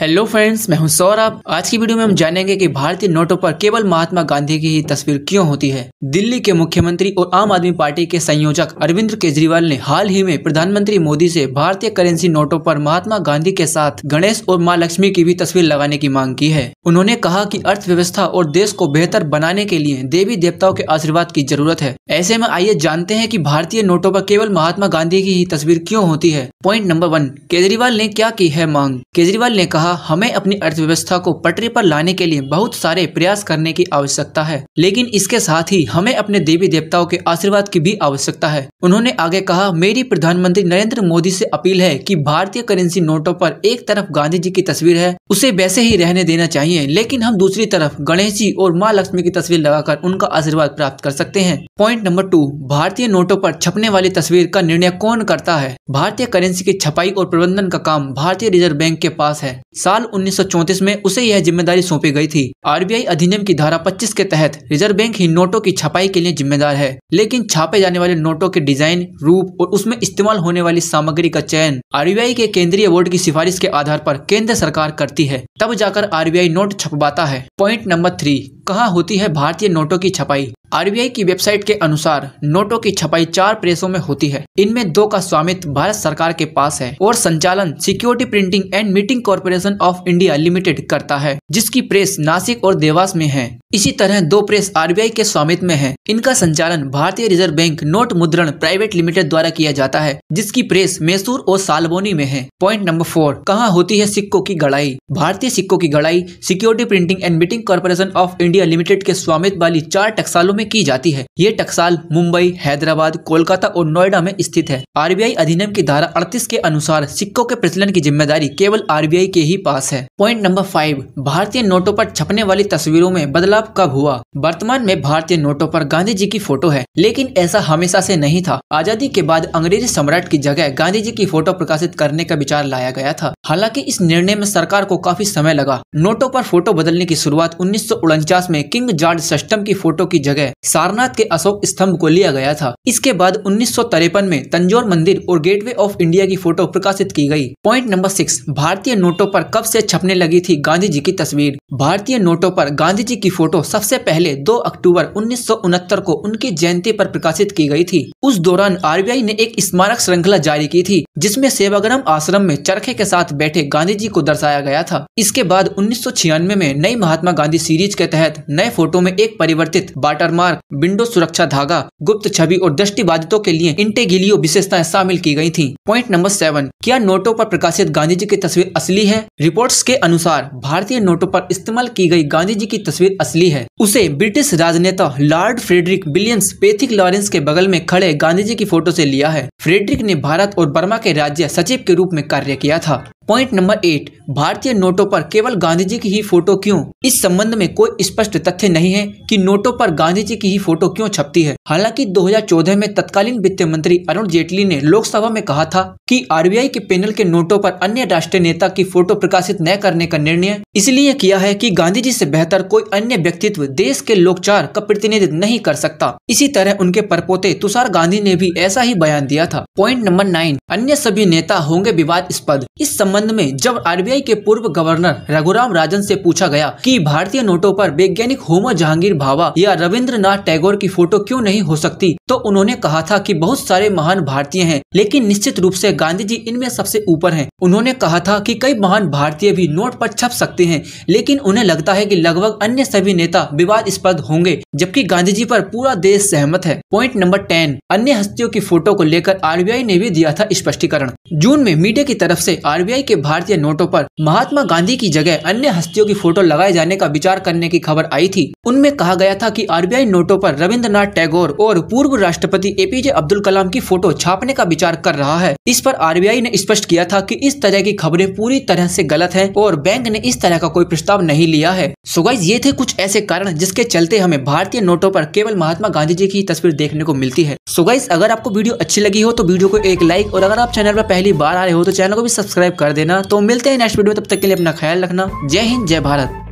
hello friends मैं हूं सौरभ आज की वीडियो में हम जानेंगे कि भारतीय नोटों पर केवल महात्मा गांधी की ही तस्वीर क्यों होती है दिल्ली के मुख्यमंत्री और आम आदमी पार्टी के संयोजक अरविंद केजरीवाल ने हाल ही में प्रधानमंत्री मोदी से भारतीय करेंसी नोटों पर महात्मा गांधी के साथ गणेश और माँ लक्ष्मी की भी तस्वीर लगाने की मांग की है उन्होंने कहा की अर्थव्यवस्था और देश को बेहतर बनाने के लिए देवी देवताओं के आशीर्वाद की जरूरत है ऐसे में आइए जानते हैं की भारतीय नोटों आरोप केवल महात्मा गांधी की ही तस्वीर क्यों होती है पॉइंट नंबर वन केजरीवाल ने क्या की है मांग केजरीवाल ने कहा कहा हमें अपनी अर्थव्यवस्था को पटरी पर लाने के लिए बहुत सारे प्रयास करने की आवश्यकता है लेकिन इसके साथ ही हमें अपने देवी देवताओं के आशीर्वाद की भी आवश्यकता है उन्होंने आगे कहा मेरी प्रधानमंत्री नरेंद्र मोदी से अपील है कि भारतीय करेंसी नोटों पर एक तरफ गांधी जी की तस्वीर है उसे वैसे ही रहने देना चाहिए लेकिन हम दूसरी तरफ गणेश जी और माँ लक्ष्मी की तस्वीर लगाकर उनका आशीर्वाद प्राप्त कर सकते हैं पॉइंट नंबर टू भारतीय नोटों पर छपने वाली तस्वीर का निर्णय कौन करता है भारतीय करेंसी की छपाई और प्रबंधन का काम भारतीय रिजर्व बैंक के पास है साल 1934 में उसे यह जिम्मेदारी सौंपी गई थी आरबीआई अधिनियम की धारा 25 के तहत रिजर्व बैंक ही नोटों की छपाई के लिए जिम्मेदार है लेकिन छापे जाने वाले नोटों के डिजाइन रूप और उसमें इस्तेमाल होने वाली सामग्री का चयन आरबीआई के केंद्रीय बोर्ड की सिफारिश के आधार पर केंद्र सरकार करती है तब जाकर आरबीआई नोट छपवाता है पॉइंट नंबर थ्री कहाँ होती है भारतीय नोटों की छपाई आरबीआई की वेबसाइट के अनुसार नोटों की छपाई चार प्रेसों में होती है इनमें दो का स्वामित्व भारत सरकार के पास है और संचालन security printing and minting corporation of India limited करता है जिसकी प्रेस नासिक और देवास में है इसी तरह दो प्रेस आरबीआई के स्वामित्व में है इनका संचालन भारतीय रिजर्व बैंक नोट मुद्रण प्राइवेट लिमिटेड द्वारा किया जाता है जिसकी प्रेस मैसूर और सालबोनी में है पॉइंट नंबर फोर कहाँ होती है सिक्कों की गढ़ाई भारतीय सिक्कों की गढ़ाई security printing and minting corporation of India limited के स्वामित्व वाली चार टक्सालों में में की जाती है ये टकसाल मुंबई हैदराबाद कोलकाता और नोएडा में स्थित है आरबीआई अधिनियम की धारा अड़तीस के अनुसार सिक्कों के प्रचलन की जिम्मेदारी केवल आरबीआई के ही पास है पॉइंट नंबर फाइव भारतीय नोटों पर छपने वाली तस्वीरों में बदलाव कब हुआ वर्तमान में भारतीय नोटों पर गांधी जी की फोटो है लेकिन ऐसा हमेशा से नहीं था आजादी के बाद अंग्रेजी सम्राट की जगह गांधी जी की फोटो प्रकाशित करने का विचार लाया गया था हालांकि इस निर्णय में सरकार को काफी समय लगा नोटों पर फोटो बदलने की शुरुआत उन्नीस में किंग जॉर्ज सस्टम की फोटो की जगह सारनाथ के अशोक स्तंभ को लिया गया था इसके बाद उन्नीस में तंजोर मंदिर और गेटवे ऑफ इंडिया की फोटो प्रकाशित की गई पॉइंट नंबर सिक्स भारतीय नोटों पर कब से छपने लगी थी गांधी जी की तस्वीर भारतीय नोटों पर गांधी जी की फोटो सबसे पहले 2 अक्टूबर उन्नीस को उनकी जयंती पर प्रकाशित की गई थी उस दौरान आर ने एक स्मारक श्रृंखला जारी की थी जिसमे सेवाग्राम आश्रम में चरखे के साथ बैठे गांधी जी को दर्शाया गया था इसके बाद उन्नीस में नई महात्मा गांधी सीरीज के तहत नए फोटो में एक परिवर्तित बाटर मार्क विंडो सुरक्षा धागा गुप्त छवि और दृष्टि बाधितों के लिए इंटेगिलियो विशेषताएं शामिल की गई थी पॉइंट नंबर सेवन क्या नोटों पर प्रकाशित गांधी जी की तस्वीर असली है रिपोर्ट्स के अनुसार भारतीय नोटों पर इस्तेमाल की गई गांधी जी की तस्वीर असली है उसे ब्रिटिश राजनेता Lord Frederick Williams Pethick Lawrence के बगल में खड़े गांधी जी की फोटो ऐसी लिया है फ्रेडरिक ने भारत और बर्मा के राज्य सचिव के रूप में कार्य किया था पॉइंट नंबर एट भारतीय नोटों पर केवल गांधी जी की ही फोटो क्यों इस संबंध में कोई स्पष्ट तथ्य नहीं है कि नोटों पर गांधी जी की ही फोटो क्यों छपती है हालांकि 2014 में तत्कालीन वित्त मंत्री अरुण जेटली ने लोकसभा में कहा था कि आरबीआई के पैनल के नोटों पर अन्य राष्ट्रीय नेता की फोटो प्रकाशित न करने का निर्णय इसलिए किया है कि गांधी जी ऐसी बेहतर कोई अन्य व्यक्तित्व देश के लोकचार का प्रतिनिधित्व नहीं कर सकता इसी तरह उनके परपोते तुषार गांधी ने भी ऐसा ही बयान दिया था पॉइंट नंबर नाइन अन्य सभी नेता होंगे विवादास्पद इस संबंध संबंध में जब आरबीआई के पूर्व गवर्नर रघुराम राजन से पूछा गया कि भारतीय नोटों पर वैज्ञानिक होमो जहांगीर भावा या रविंद्रनाथ टैगोर की फोटो क्यों नहीं हो सकती तो उन्होंने कहा था कि बहुत सारे महान भारतीय हैं लेकिन निश्चित रूप से गांधी जी इनमें सबसे ऊपर हैं उन्होंने कहा था कि कई महान भारतीय भी नोट पर छप सकते हैं लेकिन उन्हें लगता है कि लगभग अन्य सभी नेता विवादस्पद होंगे जबकि गांधी जी पर पूरा देश सहमत है पॉइंट नंबर टेन अन्य हस्तियों की फोटो को लेकर आर ने भी दिया था स्पष्टीकरण जून में मीडिया की तरफ ऐसी आर के भारतीय नोटों आरोप महात्मा गांधी की जगह अन्य हस्तियों की फोटो लगाए जाने का विचार करने की खबर आई थी उनमें कहा गया था कि आरबीआई नोटों पर रविंद्रनाथ टैगोर और पूर्व राष्ट्रपति एपीजे अब्दुल कलाम की फोटो छापने का विचार कर रहा है इस पर आरबीआई ने स्पष्ट किया था कि इस तरह की खबरें पूरी तरह से गलत हैं और बैंक ने इस तरह का कोई प्रस्ताव नहीं लिया है सो ये थे कुछ ऐसे कारण जिसके चलते हमें भारतीय नोटों पर केवल महात्मा गांधी जी की तस्वीर देखने को मिलती है सो अगर आपको वीडियो अच्छी लगी हो तो वीडियो को एक लाइक और अगर आप चैनल पर पहली बार आ रहे हो तो चैनल को भी सब्सक्राइब कर देना तो मिलते हैं नेक्स्ट वीडियो तब तक के लिए अपना ख्याल रखना जय हिंद जय भारत